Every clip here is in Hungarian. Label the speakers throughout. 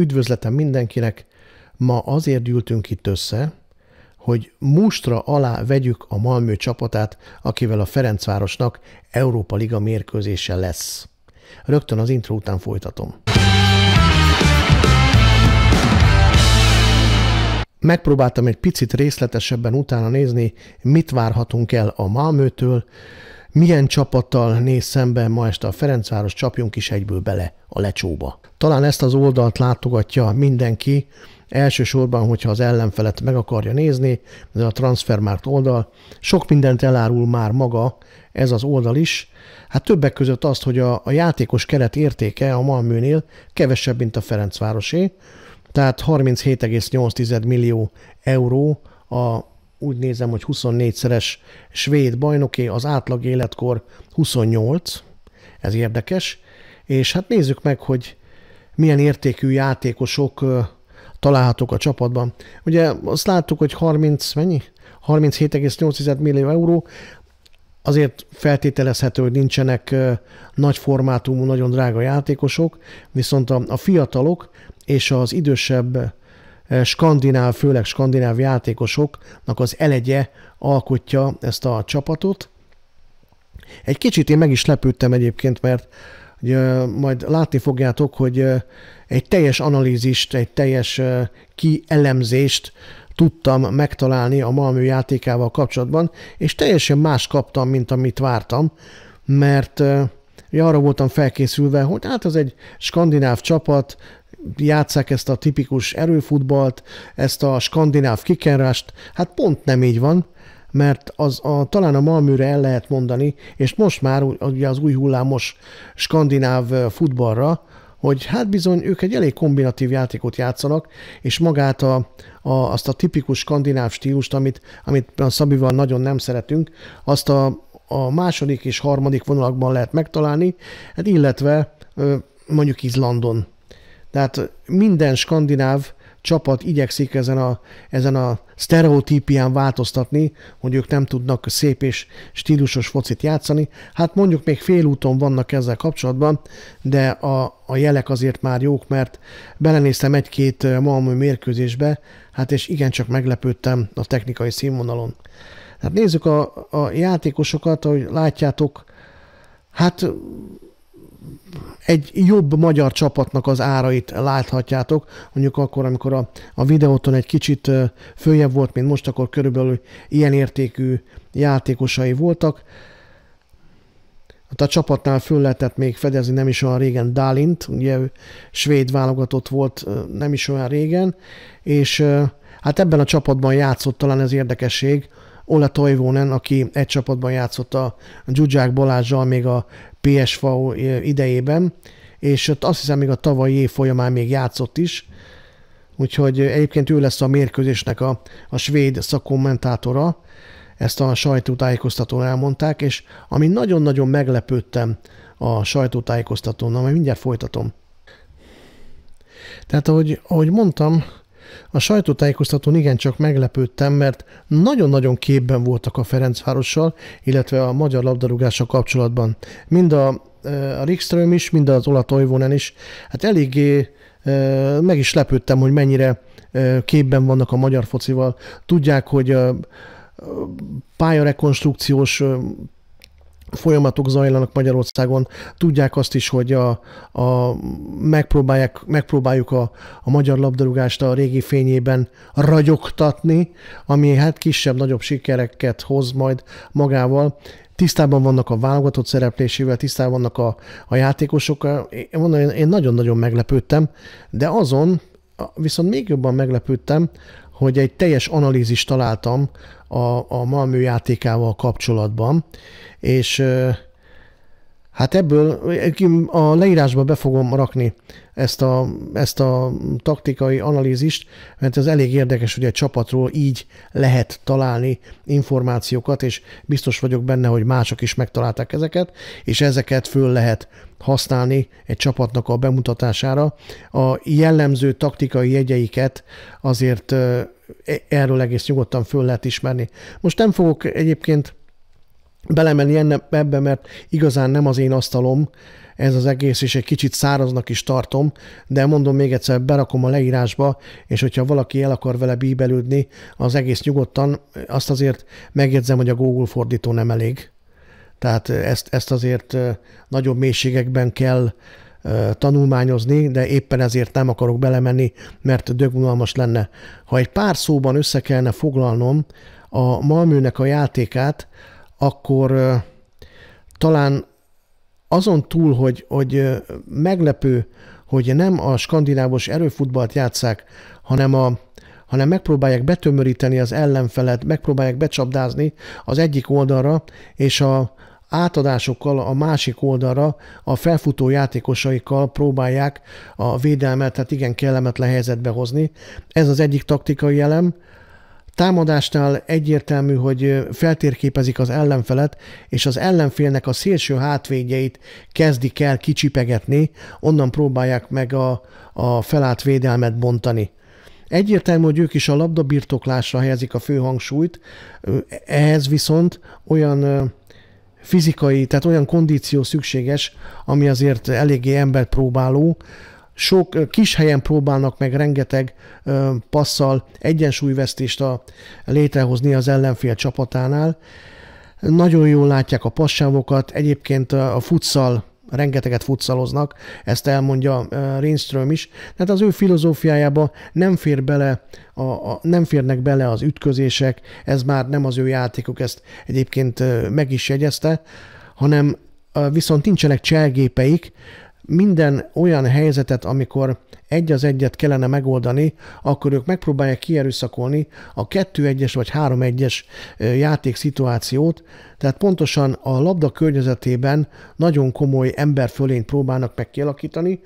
Speaker 1: Üdvözletem mindenkinek! Ma azért gyűltünk itt össze, hogy mustra alá vegyük a Malmö csapatát, akivel a Ferencvárosnak Európa Liga mérkőzése lesz. Rögtön az intro után folytatom. Megpróbáltam egy picit részletesebben utána nézni, mit várhatunk el a Malmőtől, milyen csapattal néz szembe ma este a Ferencváros, csapjunk is egyből bele a lecsóba. Talán ezt az oldalt látogatja mindenki, elsősorban, hogyha az ellenfelet meg akarja nézni, ez a Transfermarkt oldal. Sok mindent elárul már maga ez az oldal is. Hát többek között azt, hogy a, a játékos keret értéke a Malműnél kevesebb, mint a Ferencvárosé, tehát 37,8 millió euró a úgy nézem, hogy 24-szeres svéd bajnoké, az átlag életkor 28, ez érdekes, és hát nézzük meg, hogy milyen értékű játékosok találhatók a csapatban. Ugye azt láttuk, hogy 30, mennyi? 37,8 millió euró, azért feltételezhető, hogy nincsenek nagy formátumú, nagyon drága játékosok, viszont a, a fiatalok és az idősebb skandináv, főleg skandináv játékosoknak az elegye alkotja ezt a csapatot. Egy kicsit én meg is lepődtem egyébként, mert hogy, majd látni fogjátok, hogy egy teljes analízist, egy teljes kielemzést tudtam megtalálni a Malmö játékával kapcsolatban, és teljesen más kaptam, mint amit vártam, mert arra voltam felkészülve, hogy hát ez egy skandináv csapat, játszák ezt a tipikus erőfutbalt, ezt a skandináv kikerrást, hát pont nem így van, mert az a, talán a Malműre el lehet mondani, és most már ugye az új hullámos skandináv futballra, hogy hát bizony ők egy elég kombinatív játékot játszanak, és magát a, a, azt a tipikus skandináv stílust, amit, amit a Szabival nagyon nem szeretünk, azt a, a második és harmadik vonalakban lehet megtalálni, hát illetve mondjuk Izlandon tehát minden skandináv csapat igyekszik ezen a, ezen a sztereotípián változtatni, hogy ők nem tudnak szép és stílusos focit játszani. Hát mondjuk még félúton vannak ezzel kapcsolatban, de a, a jelek azért már jók, mert belenéztem egy-két eh, Malmö mérkőzésbe, hát és igencsak meglepődtem a technikai színvonalon. Hát nézzük a, a játékosokat, ahogy látjátok, hát egy jobb magyar csapatnak az árait láthatjátok. Mondjuk akkor, amikor a, a videóton egy kicsit följebb volt, mint most, akkor körülbelül ilyen értékű játékosai voltak. Hát a csapatnál föl lehetett még fedezni nem is olyan régen Dálint, ugye ő svéd válogatott volt nem is olyan régen, és hát ebben a csapatban játszott talán ez érdekesség, Ola Toivonen, aki egy csapatban játszott a Zsuzsák Balázsjal még a PSV idejében, és ott azt hiszem még a tavalyi év folyamán még játszott is, úgyhogy egyébként ő lesz a mérkőzésnek a, a svéd szakkommentátora, ezt a sajtótájékoztatón elmondták, és ami nagyon-nagyon meglepődtem a sajtótájékoztatón, na majd mindjárt folytatom. Tehát ahogy, ahogy mondtam, a sajtótájékoztatón igencsak meglepődtem, mert nagyon-nagyon képben voltak a Ferencvárossal, illetve a magyar labdarúgással kapcsolatban. Mind a, e, a Rikström is, mind az Ola Toivonen is. Hát eléggé e, meg is lepődtem, hogy mennyire e, képben vannak a magyar focival. Tudják, hogy pályarekonstrukciós folyamatok zajlanak Magyarországon. Tudják azt is, hogy a, a megpróbálják, megpróbáljuk a, a magyar labdarúgást a régi fényében ragyogtatni, ami hát kisebb-nagyobb sikereket hoz majd magával. Tisztában vannak a válogatott szereplésével, tisztában vannak a, a játékosokkal. Én nagyon-nagyon meglepődtem, de azon viszont még jobban meglepődtem, hogy egy teljes analízist találtam a, a Malmö játékával kapcsolatban, és Hát ebből a leírásba be fogom rakni ezt a, ezt a taktikai analízist, mert ez elég érdekes, hogy egy csapatról így lehet találni információkat, és biztos vagyok benne, hogy mások is megtalálták ezeket, és ezeket föl lehet használni egy csapatnak a bemutatására. A jellemző taktikai jegyeiket azért e-, erről egész nyugodtan föl lehet ismerni. Most nem fogok egyébként belemenni enne, ebbe, mert igazán nem az én asztalom ez az egész, és egy kicsit száraznak is tartom, de mondom még egyszer, berakom a leírásba, és hogyha valaki el akar vele bíbelődni, az egész nyugodtan, azt azért megjegyzem, hogy a Google fordító nem elég. Tehát ezt, ezt azért nagyobb mélységekben kell tanulmányozni, de éppen ezért nem akarok belemenni, mert dögunalmas lenne. Ha egy pár szóban össze kellene foglalnom a Malmőnek a játékát, akkor talán azon túl, hogy, hogy meglepő, hogy nem a skandinávos erőfutballt játszák, hanem a, hanem megpróbálják betömöríteni az ellenfelet, megpróbálják becsapdázni az egyik oldalra, és a átadásokkal a másik oldalra a felfutó játékosaikkal próbálják a védelmet, tehát igen kellemetlen helyzetbe hozni. Ez az egyik taktikai elem támadásnál egyértelmű, hogy feltérképezik az ellenfelet, és az ellenfélnek a szélső hátvédjeit kezdik el kicsipegetni, onnan próbálják meg a, a felállt védelmet bontani. Egyértelmű, hogy ők is a labdabirtoklásra helyezik a fő hangsúlyt, ehhez viszont olyan fizikai, tehát olyan kondíció szükséges, ami azért eléggé embert próbáló, sok kis helyen próbálnak meg rengeteg passzal egyensúlyvesztést a, létrehozni az ellenfél csapatánál. Nagyon jól látják a passávokat, egyébként a futszal rengeteget futszaloznak, ezt elmondja Rindström is. Tehát az ő filozófiájába nem, fér bele a, a, nem férnek bele az ütközések, ez már nem az ő játékuk, ezt egyébként meg is jegyezte, hanem viszont nincsenek cselgépeik, minden olyan helyzetet, amikor egy az egyet kellene megoldani, akkor ők megpróbálják kierőszakolni a 2-1-es vagy 3-1-es játékszituációt, tehát pontosan a labda környezetében nagyon komoly emberfölényt próbálnak meg kialakítani,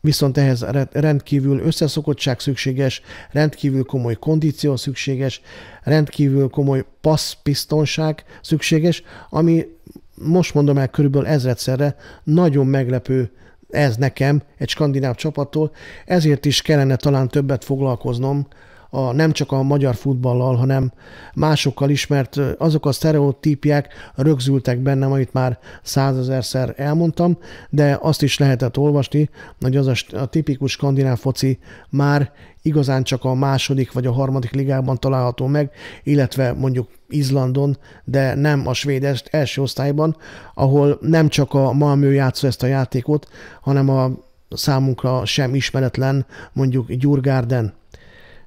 Speaker 1: viszont ehhez rendkívül összeszokottság szükséges, rendkívül komoly kondíció szükséges, rendkívül komoly passzbiztonság szükséges, ami most mondom el körülbelül ezredszerre, nagyon meglepő ez nekem egy skandináv csapattól, ezért is kellene talán többet foglalkoznom a, nem csak a magyar futballal, hanem másokkal is, mert azok a sztereotípiák rögzültek bennem, amit már százezerszer elmondtam, de azt is lehetett olvasni, hogy az a, a tipikus skandináv foci már igazán csak a második vagy a harmadik ligában található meg, illetve mondjuk Izlandon, de nem a svéd első osztályban, ahol nem csak a Malmö játszó ezt a játékot, hanem a számunkra sem ismeretlen mondjuk Gyurgárden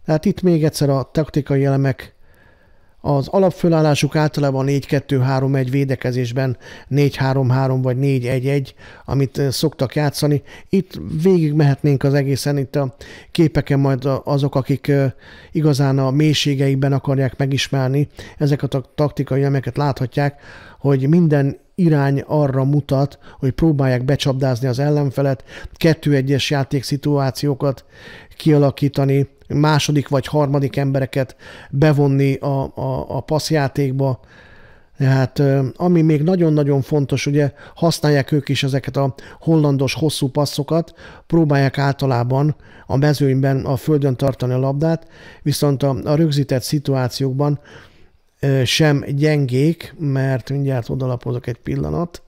Speaker 1: tehát itt még egyszer a taktikai elemek, az alapfölállásuk általában 4-2-3-1 védekezésben 4-3-3 vagy 4-1-1, amit eh, szoktak játszani. Itt végig mehetnénk az egészen, itt a képeken majd azok, akik eh, igazán a mélységeikben akarják megismerni ezeket a taktikai elemeket láthatják, hogy minden irány arra mutat, hogy próbálják becsapdázni az ellenfelet, kettő-egyes játékszituációkat kialakítani, második vagy harmadik embereket bevonni a, a, a passzjátékba. Tehát ami még nagyon-nagyon fontos, ugye használják ők is ezeket a hollandos hosszú passzokat, próbálják általában a mezőnyben a földön tartani a labdát, viszont a, a rögzített szituációkban sem gyengék, mert mindjárt odalapozok egy pillanat,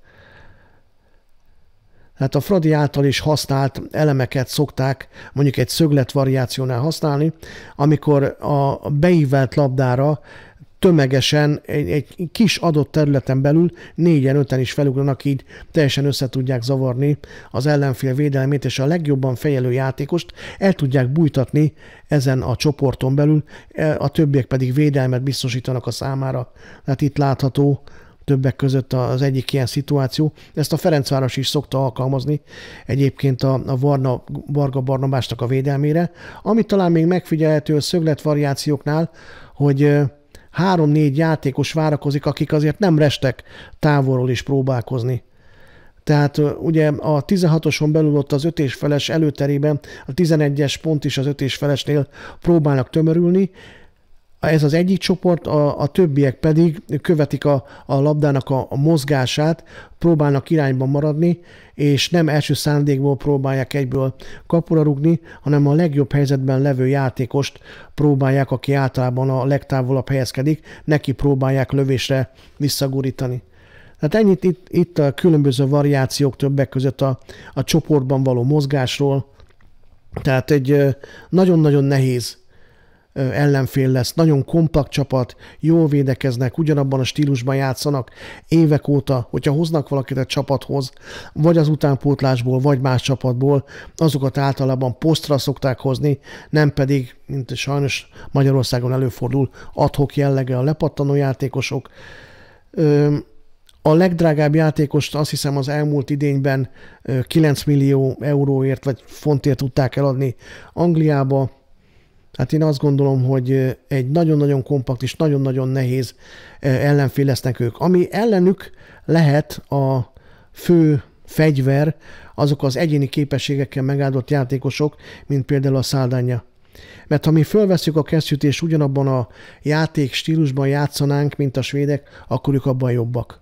Speaker 1: Hát a Fradi által is használt elemeket szokták mondjuk egy szöglet variációnál használni, amikor a beívelt labdára tömegesen egy, egy kis adott területen belül négyen, öten is felugranak, így teljesen össze tudják zavarni az ellenfél védelmét, és a legjobban fejelő játékost el tudják bújtatni ezen a csoporton belül, e, a többiek pedig védelmet biztosítanak a számára. Tehát itt látható többek között az egyik ilyen szituáció. Ezt a Ferencváros is szokta alkalmazni egyébként a, a Varna, Varga Barnabásnak a védelmére, Amit talán még megfigyelhető a szögletvariációknál, hogy három-négy játékos várakozik, akik azért nem restek távolról is próbálkozni. Tehát ugye a 16-oson belül ott az ötés feles előterében, a 11-es pont is az ötés felesnél próbálnak tömörülni, ez az egyik csoport, a, a többiek pedig követik a, a labdának a, a mozgását, próbálnak irányban maradni, és nem első szándékból próbálják egyből kapura rugni, hanem a legjobb helyzetben levő játékost próbálják, aki általában a legtávolabb helyezkedik, neki próbálják lövésre visszagurítani. Tehát ennyit itt, itt a különböző variációk többek között a, a csoportban való mozgásról. Tehát egy nagyon-nagyon nehéz ellenfél lesz. Nagyon kompakt csapat, jól védekeznek, ugyanabban a stílusban játszanak évek óta, hogyha hoznak valakit a csapathoz, vagy az utánpótlásból, vagy más csapatból, azokat általában posztra szokták hozni, nem pedig, mint sajnos Magyarországon előfordul, adhok jellege a lepattanó játékosok. A legdrágább játékost azt hiszem az elmúlt idényben 9 millió euróért vagy fontért tudták eladni Angliába, tehát én azt gondolom, hogy egy nagyon-nagyon kompakt és nagyon-nagyon nehéz ellenfél lesznek ők. Ami ellenük lehet a fő fegyver, azok az egyéni képességekkel megáldott játékosok, mint például a száldánya. Mert ha mi fölveszünk a kesztyűt és ugyanabban a játék stílusban játszanánk, mint a svédek, akkor ők abban jobbak.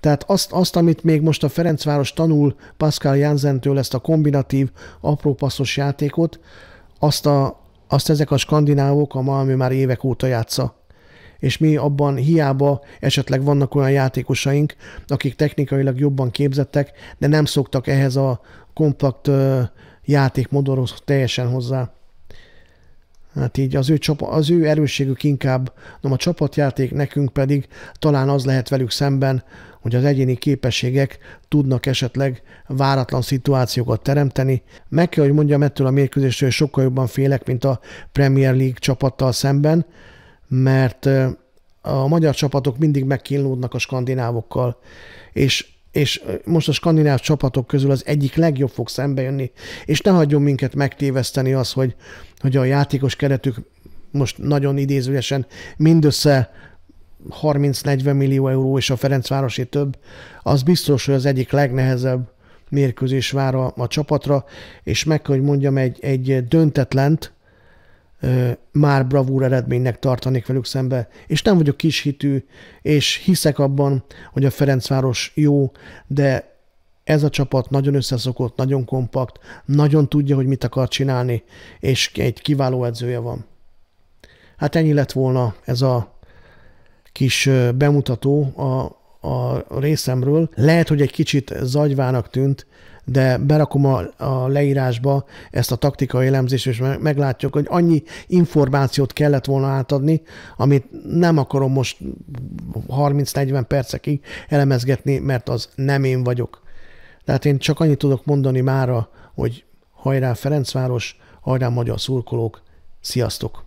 Speaker 1: Tehát azt, azt, amit még most a Ferencváros tanul Pascal Janzentől, ezt a kombinatív, apró passzos játékot, azt a, azt ezek a skandinávok a Malmö már évek óta játsza. És mi abban hiába esetleg vannak olyan játékosaink, akik technikailag jobban képzettek, de nem szoktak ehhez a kompakt játékmodorhoz teljesen hozzá. Hát így az ő, csapa, az ő erősségük inkább, nem a csapatjáték, nekünk pedig talán az lehet velük szemben, hogy az egyéni képességek tudnak esetleg váratlan szituációkat teremteni. Meg kell, hogy mondjam ettől a mérkőzésről, sokkal jobban félek, mint a Premier League csapattal szemben, mert a magyar csapatok mindig megkínlódnak a skandinávokkal, és és most a skandináv csapatok közül az egyik legjobb fog szembe jönni, és ne hagyjon minket megtéveszteni az, hogy, hogy a játékos keretük most nagyon idézőjesen mindössze 30-40 millió euró és a Ferencvárosi több, az biztos, hogy az egyik legnehezebb mérkőzés vár a, a csapatra, és meg kell, hogy mondjam, egy, egy döntetlent, már bravúr eredménynek tartanék velük szembe, és nem vagyok kishitű, és hiszek abban, hogy a Ferencváros jó, de ez a csapat nagyon összeszokott, nagyon kompakt, nagyon tudja, hogy mit akar csinálni, és egy kiváló edzője van. Hát ennyi lett volna ez a kis bemutató a a részemről. Lehet, hogy egy kicsit zagyvának tűnt, de berakom a, a leírásba ezt a taktikai elemzést, és meglátjuk, hogy annyi információt kellett volna átadni, amit nem akarom most 30-40 percekig elemezgetni, mert az nem én vagyok. Tehát én csak annyit tudok mondani mára, hogy hajrá Ferencváros, hajrá magyar szurkolók, sziasztok!